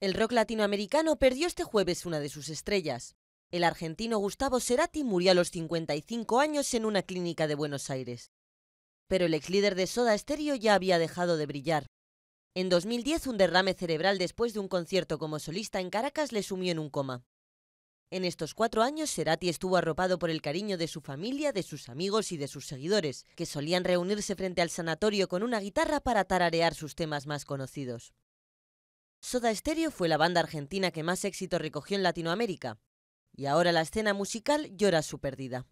El rock latinoamericano perdió este jueves una de sus estrellas. El argentino Gustavo Cerati murió a los 55 años en una clínica de Buenos Aires. Pero el ex líder de Soda Stereo ya había dejado de brillar. En 2010, un derrame cerebral después de un concierto como solista en Caracas le sumió en un coma. En estos cuatro años, Serati estuvo arropado por el cariño de su familia, de sus amigos y de sus seguidores, que solían reunirse frente al sanatorio con una guitarra para tararear sus temas más conocidos. Soda Stereo fue la banda argentina que más éxito recogió en Latinoamérica, y ahora la escena musical llora su pérdida.